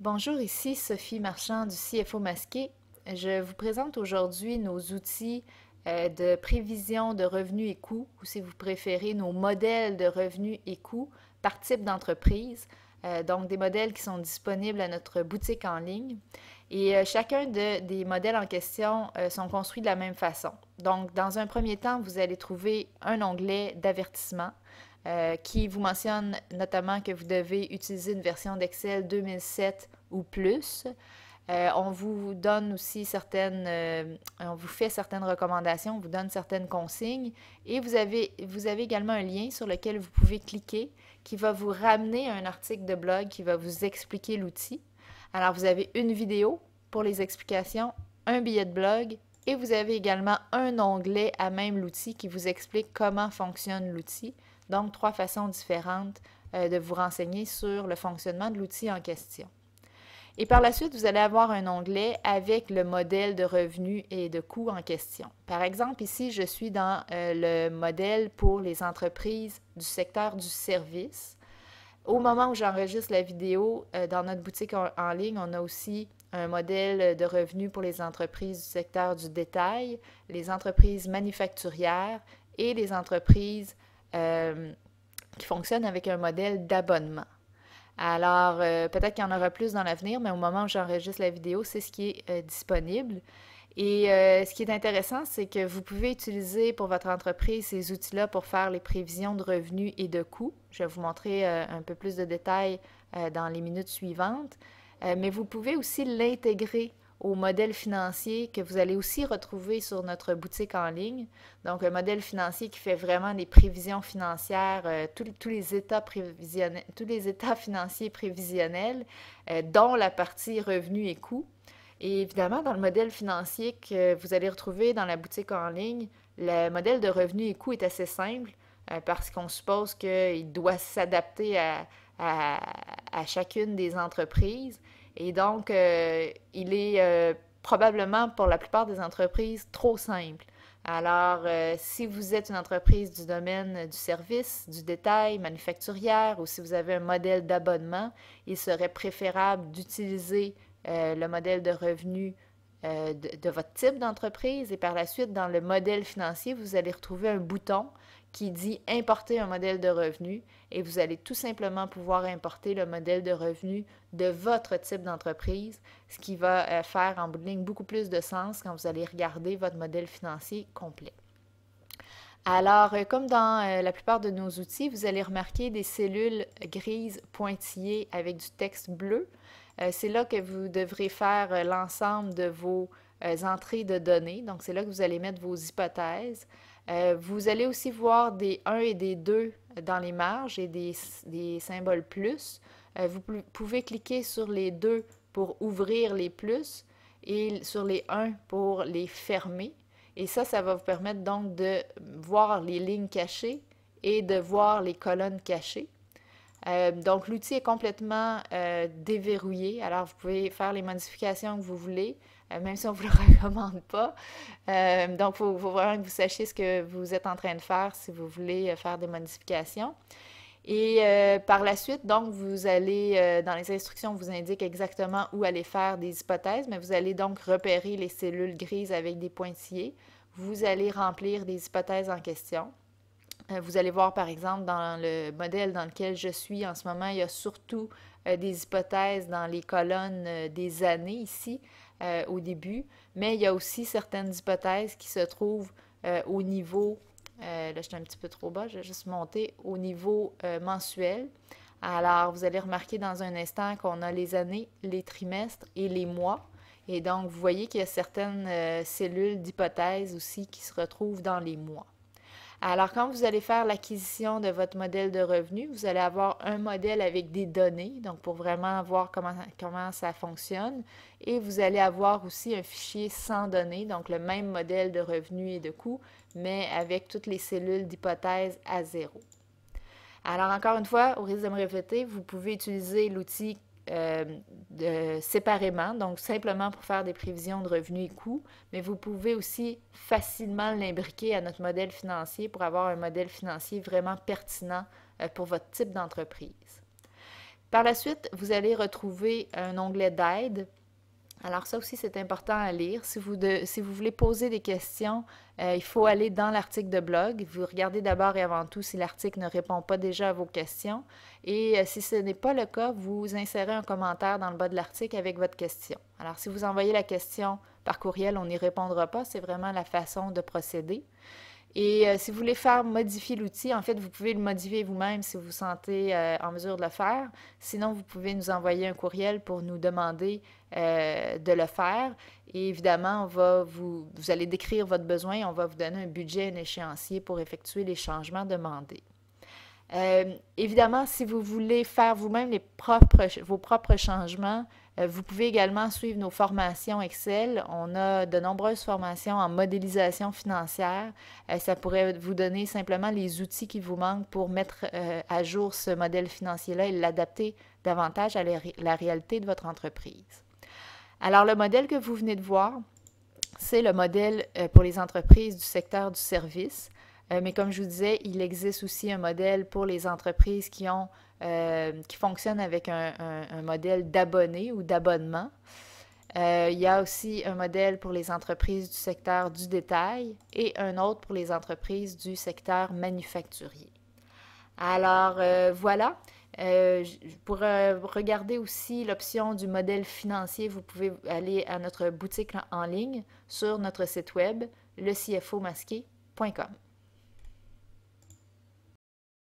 Bonjour, ici Sophie Marchand du CFO Masqué. Je vous présente aujourd'hui nos outils euh, de prévision de revenus et coûts, ou si vous préférez, nos modèles de revenus et coûts par type d'entreprise. Euh, donc, des modèles qui sont disponibles à notre boutique en ligne. Et euh, chacun des modèles en question sont construits de la même façon. Donc, dans un premier temps, vous allez trouver un onglet d'avertissement euh, qui vous mentionne notamment que vous devez utiliser une version d'Excel 2007 ou plus. Euh, on vous donne aussi certaines, euh, on vous fait certaines recommandations, on vous donne certaines consignes et vous avez, vous avez également un lien sur lequel vous pouvez cliquer qui va vous ramener à un article de blog qui va vous expliquer l'outil. Alors vous avez une vidéo pour les explications, un billet de blog et vous avez également un onglet à même l'outil qui vous explique comment fonctionne l'outil. Donc, trois façons différentes euh, de vous renseigner sur le fonctionnement de l'outil en question. Et par la suite, vous allez avoir un onglet avec le modèle de revenus et de coûts en question. Par exemple, ici, je suis dans euh, le modèle pour les entreprises du secteur du service. Au moment où j'enregistre la vidéo, euh, dans notre boutique en, en, ligne, on a aussi un modèle de revenus pour les entreprises du secteur du détail, les entreprises manufacturières et les entreprises euh, qui fonctionne avec un modèle d'abonnement. Alors, euh, peut-être qu'il y en aura plus dans l'avenir, mais au moment où j'enregistre la vidéo, c'est ce qui est euh, disponible. Et ce qui est intéressant, c'est que vous pouvez utiliser pour votre entreprise ces outils-là pour faire les prévisions de revenus et de coûts. Je vais vous montrer un peu plus de détails dans les minutes suivantes. mais vous pouvez aussi l'intégrer au modèle financier que vous allez aussi retrouver sur notre boutique en ligne. Donc, un modèle financier qui fait vraiment des prévisions financières, euh, tous, les états tous les états financiers prévisionnels, euh, dont la partie revenus et coûts. Et évidemment, dans le modèle financier que vous allez retrouver dans la boutique en ligne, le modèle de revenus et coûts est assez simple euh, parce qu'on suppose qu'il doit s'adapter à chacune des entreprises. Et donc, euh, il est euh, probablement pour la plupart des entreprises trop simple. Alors, euh, si vous êtes une entreprise du domaine du service, du détail, manufacturière, ou si vous avez un modèle d'abonnement, il serait préférable d'utiliser le modèle de revenu de votre type d'entreprise. Et par la suite, dans le modèle financier, vous allez retrouver un bouton qui dit importer un modèle de revenu et vous allez tout simplement pouvoir importer le modèle de revenu de votre type d'entreprise, ce qui va euh, faire en bout de ligne beaucoup plus de sens quand vous allez regarder votre modèle financier complet. Alors, euh, comme dans euh, la plupart de nos outils, vous allez remarquer des cellules grises pointillées avec du texte bleu. C'est là que vous devrez faire l'ensemble de vos euh, entrées de données. Donc, c'est là que vous allez mettre vos hypothèses. Euh, vous allez aussi voir des 1 et des 2 dans les marges et des, symboles plus. Euh, vous pouvez cliquer sur les 2 pour ouvrir les plus et sur les 1 pour les fermer. Et ça, ça va vous permettre donc de voir les lignes cachées et de voir les colonnes cachées. Euh, donc, l'outil est complètement euh, déverrouillé. Alors, vous pouvez faire les modifications que vous voulez, euh, même si on ne vous le recommande pas. donc, il faut, vraiment que vous sachiez ce que vous êtes en train de faire si vous voulez faire des modifications. Et par la suite, donc, vous allez, dans les instructions, vous indique exactement où aller faire des hypothèses, mais vous allez donc repérer les cellules grises avec des pointillés. Vous allez remplir des hypothèses en question. Euh, vous allez voir, par exemple, dans le modèle dans lequel je suis en ce moment, il y a surtout euh, des hypothèses dans les colonnes euh, des années ici au début, mais il y a aussi certaines hypothèses qui se trouvent au niveau, là je suis un petit peu trop bas, je vais juste monter, au niveau mensuel. Alors, vous allez remarquer dans un instant qu'on a les années, les trimestres et les mois. Et donc, vous voyez qu'il y a certaines cellules d'hypothèses aussi qui se retrouvent dans les mois. Alors, quand vous allez faire l'acquisition de votre modèle de revenu, vous allez avoir un modèle avec des données, donc pour vraiment voir comment, comment ça fonctionne. Et vous allez avoir aussi un fichier sans données, donc le même modèle de revenu et de coûts, mais avec toutes les cellules d'hypothèse à zéro. Alors, encore une fois, au risque de me répéter, vous pouvez utiliser l'outil euh, séparément, donc simplement pour faire des prévisions de revenus et coûts, mais vous pouvez aussi facilement l'imbriquer à notre modèle financier pour avoir un modèle financier vraiment pertinent euh, pour votre type d'entreprise. Par la suite, vous allez retrouver un onglet d'aide alors ça aussi, c'est important à lire. Si vous, si vous voulez poser des questions, euh, il faut aller dans l'article de blog. Vous regardez d'abord et avant tout si l'article ne répond pas déjà à vos questions. Et euh, si ce n'est pas le cas, vous insérez un commentaire dans le bas de l'article avec votre question. Alors si vous envoyez la question par courriel, on n'y répondra pas. C'est vraiment la façon de procéder. Et euh, si vous voulez faire modifier l'outil, en fait, vous pouvez le modifier vous-même si vous vous sentez euh, en mesure de le faire. Sinon, vous pouvez nous envoyer un courriel pour nous demander euh, de le faire. Et évidemment, on va vous, allez décrire votre besoin, on va vous donner un budget, un échéancier pour effectuer les changements demandés. évidemment, si vous voulez faire vous-même propres, vos propres changements, euh, vous pouvez également suivre nos formations Excel. On a de nombreuses formations en modélisation financière. Euh, ça pourrait vous donner simplement les outils qui vous manquent pour mettre euh, à jour ce modèle financier-là et l'adapter davantage à la réalité de votre entreprise. Alors, le modèle que vous venez de voir, c'est le modèle pour les entreprises du secteur du service. Mais comme je vous disais, il existe aussi un modèle pour les entreprises qui ont euh, qui fonctionne avec un, modèle d'abonné ou d'abonnement. Euh, il y a aussi un modèle pour les entreprises du secteur du détail et un autre pour les entreprises du secteur manufacturier. Alors euh, voilà, pour regarder aussi l'option du modèle financier, vous pouvez aller à notre boutique en ligne sur notre site web, lecfomasqué.com.